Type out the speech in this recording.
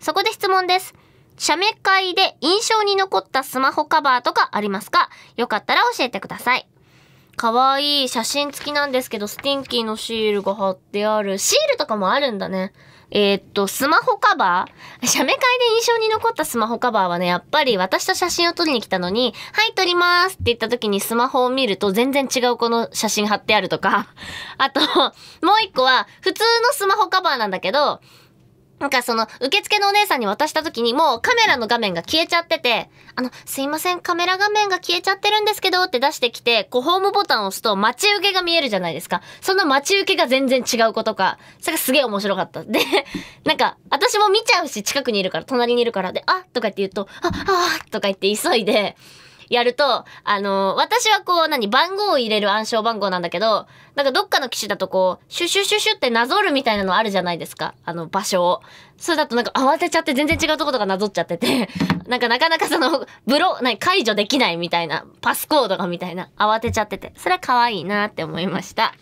そこで質問です。写メ会で印象に残ったスマホカバーとかありますかよかったら教えてください。かわいい写真付きなんですけど、スティンキーのシールが貼ってある。シールとかもあるんだね。えー、っと、スマホカバー写メ会で印象に残ったスマホカバーはね、やっぱり私と写真を撮りに来たのに、はい、撮りますって言った時にスマホを見ると全然違うこの写真貼ってあるとか。あと、もう一個は、普通のスマホカバーなんだけど、なんかその、受付のお姉さんに渡した時にもうカメラの画面が消えちゃってて、あの、すいません、カメラ画面が消えちゃってるんですけどって出してきて、こう、ホームボタンを押すと待ち受けが見えるじゃないですか。その待ち受けが全然違う子とか、それがすげえ面白かった。で、なんか、私も見ちゃうし、近くにいるから、隣にいるから、で、あとか言って言うと、あ、あとか言って急いで、やると、あの、私はこう、何、番号を入れる暗証番号なんだけど、なんかどっかの機種だとこう、シュシュシュシュってなぞるみたいなのあるじゃないですか。あの、場所を。それだとなんか慌てちゃって全然違うとことかなぞっちゃってて、なんかなかなかその、ブロ、な解除できないみたいな、パスコードがみたいな、慌てちゃってて、それは可愛いなって思いました。